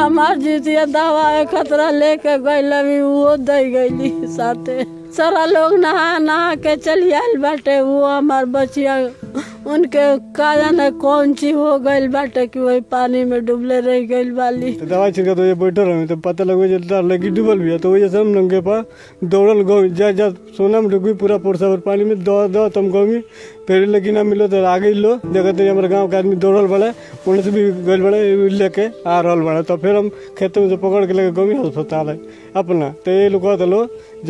हमार जीतिया दवा खतरा लेके गई अभी वो दई गई साथे सारा लोग नहा नहा के चली आयल बाटे वो हमार बचिया उनके का जाने कौन चीज हो गई बाटे कि वही पानी में डूबले रह गई वाली तो दवा छिड़का तो ये बैठे रहे तो पता लगे डर लगी डूबल भी है तो वजह से हम नंगे पा दौड़ल गौ जा जा सोना में डूबी पूरा पोर्सा भर पानी में दौड़ दवा तम गौमी फेरी लगी ना मिलो तो आगे लो देखो तो हमारे गांव के आदमी दौड़ल बड़े उन्हें से भी गल बड़े लेके आ रहा बड़े तो फिर हम खेत में से पकड़ के लेके गोमी अस्पताल है अपना तो ये लोग कहते लो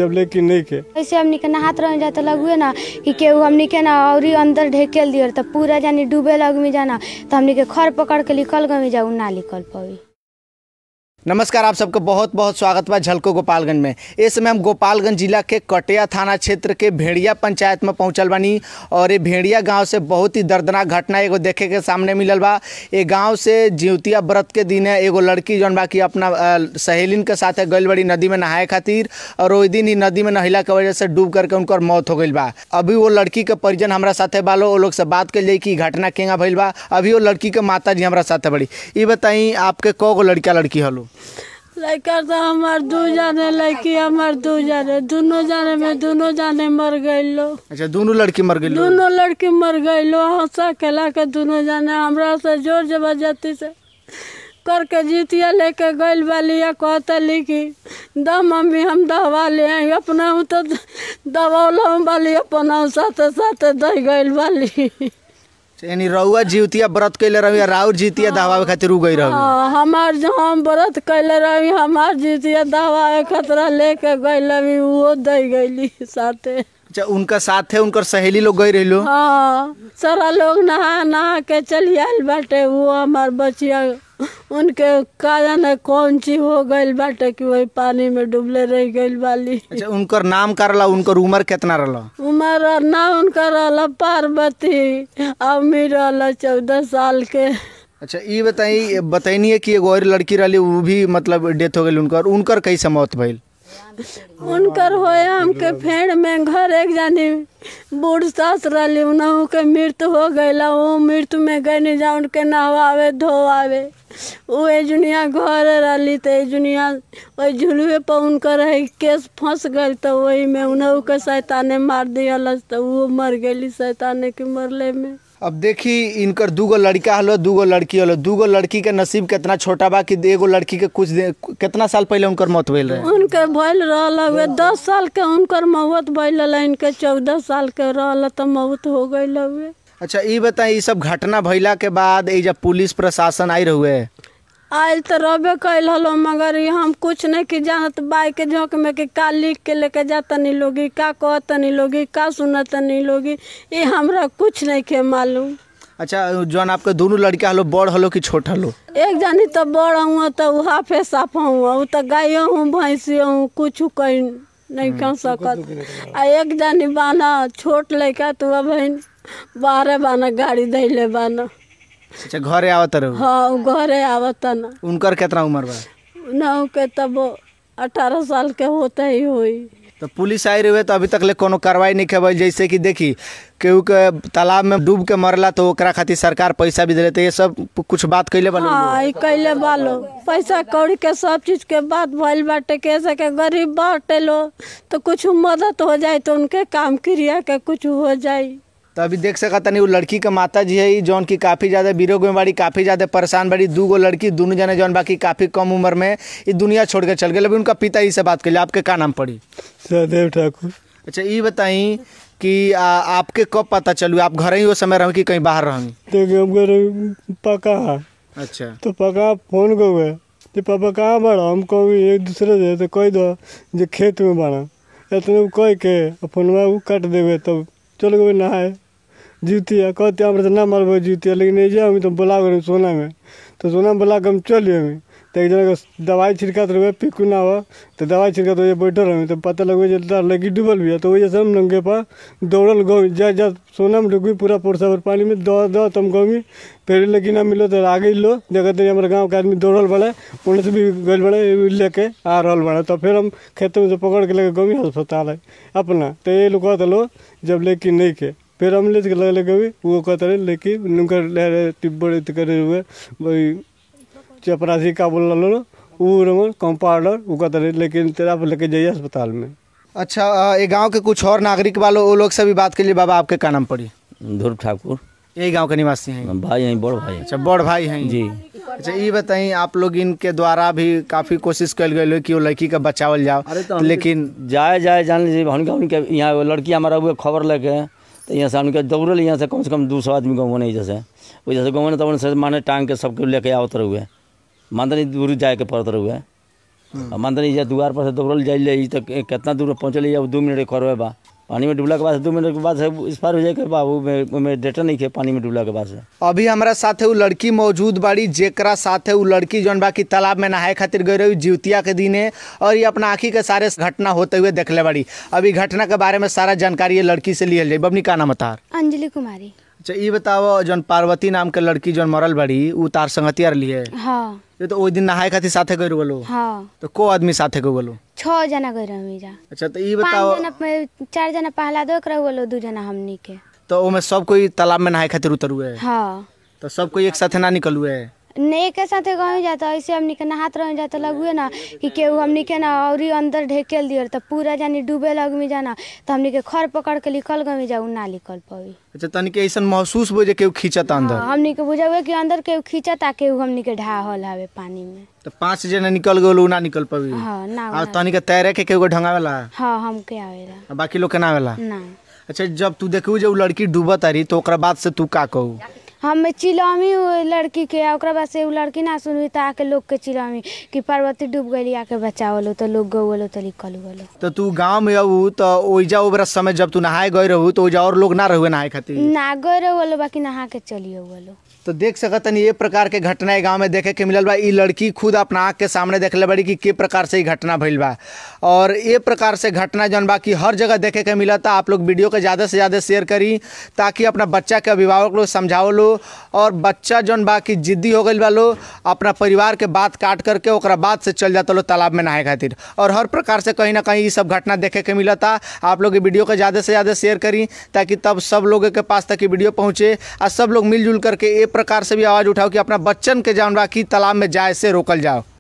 जब लेकिन नहीं के ऐसे हमने के नहात रह जाते तो लगुए ना कि केहू हम के ना और अंदर ढकेल दिए तब तो पूरा जानी डूबे लग में जाना तो हमने के खर पकड़ के निकल गए जाऊ ना निकल पाई नमस्कार आप सबका बहुत बहुत स्वागत बा झलको गोपालगंज में इस समय हम गोपालगंज जिला के कटिया थाना क्षेत्र के भेड़िया पंचायत में पहुंचल बानी और ये भेड़िया गांव से बहुत ही दर्दनाक घटना एगो देखे के सामने मिलल बा ये गांव से ज्योतिया व्रत के दिन है एगो लड़की जौन बा कि अपना सहेलिन के साथ गल बड़ी नदी में नहाए खातिर और वही दिन ही नदी में नहला के वजह से डूब करके उनकर मौत हो गई बा अभी वो लड़की के परिजन हमारा साथे बालो वो लोग से बात कर जाई कि घटना केंगा भैल बा अभी वो लड़की के माता जी हमारा साथे बड़ी ये बताई आपके कौ गो लड़का लड़की हलो लड़का तो हमार दो जाने लड़की हमार दो जाने दोनों जाने में दोनों जाने मर गए लो अच्छा दोनों लड़की मर लो दोनों लड़की मर गए लो हंसा खेला के दोनों जाने हमरा से जोर जबरदस्ती से करके जीतिया लेके गल वालिया कहतली कि द मम्मी हम दवा ले आई अपना तो दबौल वाली अपना साथ साथ दही गल वाली यानी रउआ जीवतिया व्रत कैले रही राउर जीतिया हाँ। दहवावे खातिर उ गई हाँ, रही हमार हम व्रत कैले रही हमार जीतिया दहवावे खतरा लेके गई रही वो दई गई साथे अच्छा उनका साथ है उनका सहेली लोग गई रही हाँ सारा लोग नहा नहा के चली आयल बाटे वो हमार बचिया उनके कारण है कौन चीज हो गई बाटे कि वही पानी में डूबले रह गई वाली अच्छा उनका नाम का रहा उनका उम्र कितना रहा उम्र ना उनका रहा पार्वती अम्मी रहा चौदह साल के अच्छा ये बताई बताइनी है कि एगो और लड़की रही वो भी मतलब डेथ हो गई उनकर उनका कैसे मौत भइल उनकर होया हमके फेड़ में घर एक जानी बूढ़ सास रही उन्हों के मृत्यु हो गईला वो मृत्यु में गई जा उनके नहवावे धोवावे वो एजुनिया घर रही तो एजुनिया वही झुलवे पर उनकर है केस फंस गई तो वही में उन्हों के सैताने मार दिया तो वो मर गई सैताने के मरले में अब देखी इनकर दूगो लड़का हलो दूगो लड़की हलो दूगो लड़की के नसीब कितना छोटा बा कि एगो लड़की के कुछ कितना साल पहले उनकर मौत भेल रहे उनकर भेल रहल हवे दस साल के उनकर मौत भेल रहल इनके चौदह साल के रहल त मौत हो गई हवे अच्छा ये बताई सब घटना भैला के बाद ये जब पुलिस प्रशासन आई रहे आयल तो रबे कल हलो मगर हम कुछ नहीं कि जानत बाई के झोंक में कि का लिख के लेके जा नहीं लोगी का कह नहीं लोगी का सुन नहीं लोगी ये हमरा कुछ नहीं के मालूम अच्छा जो आपके दोनों लड़का हलो बड़ हलो कि छोट हलो एक जानी तो बड़ हूँ तो उ हाफे साफ हूँ तो गायो हूँ भैंसी हूँ हम्म, कुछ तो कहीं नहीं कह सकत आ एक जानी बाना छोट लड़का तो बहन बारह बाना गाड़ी दैले बाना अच्छा घर आवत रहो हाँ घर आवत उनकर कितना उम्र बा ना के तब अठारह साल के होते ही हुई तो पुलिस आई रहे तो अभी तक ले कोनो कार्रवाई नहीं खेबल जैसे कि देखी केहू के तालाब में डूब के मरला तो ओकरा खातिर सरकार पैसा भी दे देते तो ये सब कुछ बात कैले बालो हाँ कैले बालो पैसा कौड़ी के सब चीज के बात भइल बाटे के से के गरीब बाटे लो तो कुछ मदद हो जाए तो उनके काम क्रिया के कुछ हो जाए तो अभी देख सका नहीं वो लड़की का माता जी है जौन की काफ़ी ज़्यादा बीरोग में बड़ी काफ़ी ज़्यादा परेशान बड़ी दू गो लड़की दोनों जने जौन बाकी काफ़ी कम उम्र में ये दुनिया छोड़ के चल गए लेकिन उनका पिता ही से बात कर आपके क्या नाम पड़ी सहदेव ठाकुर अच्छा ये बताई कि आ, आपके कब पता चलू आप घर ही वो समय रहो कि कहीं बाहर घर पका अच्छा तो पका फोन को गए तो पापा कहाँ बढ़ा हम कहू एक दूसरे से तो कह दो जो खेत में बढ़ा इतने कह के वो कट देवे तब चल गए नहाए जूतिया कहते हमारे तो ना मारब जूतिया लेकिन नहीं जाए हम तो बोला करूँ सोना में तो सोना में बुला के हम चल जाए तो एक जगह दवाई छिड़का तो रहे पिकू ना हो तो दवाई छिड़का तो बैठल रहें तो पता लगे जलता लगी डूबल भी है तो वजह से हम नंगे पर दौड़ल गौ जा जा सोना में डूबी पूरा पोरसा पर पानी में दौ दो तुम गौमी फिर लेकिन ना मिलो तो आगे लो जगह तेरे तो हमारे गाँव के आदमी दौड़ल बड़े उन्हें से भी गल बड़े लेके आ रहा बड़ा तो फिर हम खेतों में से पकड़ के लेके गौमी अस्पताल है अपना तो ये लोग लो जब लेकिन नहीं के फिर हम हमले लग लगे लगे वो कहते रहे लेकिन नुकर ले तिब्बड़ इत करे हुए भाई चपरासी का बोल लो वो रंग कंपाउंडर वो कहते रहे लेकिन तेरा लेके जाइए अस्पताल में अच्छा ये गांव के कुछ और नागरिक वालों वो लोग से भी बात के लिए बाबा आपके क्या नाम पड़ी ध्रुव ठाकुर यही गांव के निवासी हैं भाई हैं बड़ भाई अच्छा बड़ भाई हैं जी अच्छा ये बताइए आप लोग इनके द्वारा भी काफ़ी कोशिश कर गए कि वो लड़की का बचावल जाओ तो लेकिन जाए जाए जान लीजिए यहाँ लड़की हमारा हुए खबर लेके तो यहाँ से हमको दौड़ल यहाँ से कम से कम दो सौ आदमी गाँव नहीं जैसे वो जैसे गाँव ने तब से माने टांग के सबके लेके आवत रहुए मानते दूर जाए के पड़त रहुए हम्म। मानते नहीं दुआर पर से दौड़ल जाए तो कितना दूर पहुँचल दो मिनट करवे बा पानी में डूबला के बाद दो मिनट के बाद इस पार हो जाए बाबू में डेटा नहीं थे पानी में डूबला के बाद अभी हमारा साथ है वो लड़की मौजूद बाड़ी जेकरा साथ है वो लड़की जो बाकी तालाब में नहाए खातिर गई रही जीवतिया के है और ये अपना आँखी के सारे घटना होते हुए देखले बाड़ी अभी घटना के बारे में सारा जानकारी ये लड़की से जाए बबनी का नाम बतार अंजलि कुमारी अच्छा ई बताओ जौन पार्वती नाम के लड़की जौन मरल बड़ी उ तार संगति आर लिए हाँ ये तो ओई दिन नहाए खातिर साथे गइल बोलो हाँ तो को आदमी साथे गइल बोलो छह जना गइल रहमी जा अच्छा तो ई बताओ पांच जना चार जना पहला दो एकरा बोलो दो जना हमनी के तो ओमे सब कोई तालाब में नहाए खातिर उतरुए हां तो सब कोई एक साथे ना निकलुए है नहीं के साथ गहूँ जाता ऐसे हमने के नहात रह जाता लगुए ना कि केहू हमने के ना और अंदर ढकेल दिए तो पूरा जानी डूबे लग में जाना तो हमने के खर पकड़ के निकल गए जाऊ ना निकल पवे अच्छा तन के ऐसा महसूस हो जे केहू खींचत अंदर हाँ, हमने के बुझावे कि अंदर केहू खींचत आ केहू हमने के ढाहल हवे पानी में तो पांच जने निकल गए ना निकल पवे हां ना आ तनी के तैरे के केहू ढंगावेला हां हम के आवेला बाकी लोग के ना आवेला ना अच्छा जब तू देखू जब लड़की डूबत आ रही तो ओकरा बाद से तू का कहू हम चिलमी लड़की के और से लड़की ना सुनबी तो आके लोग के चिलमी कि पार्वती डूब गई आके बचावलो तो लोग गौलो तो लिखल उगलो तो तू गाँव में अबू तो ओइजा समय जब तू नहाए गए रहू तो और लोग ना रहू नहाए खातिर ना गए रहू बाकी नहा के चलिए अवलो तो देख सकते ये प्रकार के घटना गाँव में देखे के मिलल बा लड़की खुद अपना आँख के सामने देखले बड़ी कि के प्रकार से घटना भैल बा और ये प्रकार से घटना जौन बा कि हर जगह देखे के मिलता आप लोग वीडियो के ज़्यादा से ज़्यादा शेयर करी ताकि अपना बच्चा के अभिभावक लोग समझाओ लो और बच्चा जौन बा कि जिद्दी हो गई बा लो अपना परिवार के बात काट करके बाद से चल जाता लो तालाब में नहाए खातिर और हर प्रकार से कहीं ना कहीं ये सब घटना देखे के मिलता आप लोग वीडियो के ज़्यादा से ज़्यादा शेयर करी ताकि तब सब लोगों के पास तक ये वीडियो पहुँचे और सब लोग मिलजुल करके ये प्रकार से भी आवाज़ उठाओ कि अपना बच्चन के जानवा की तालाब में जाए से रोकल जाओ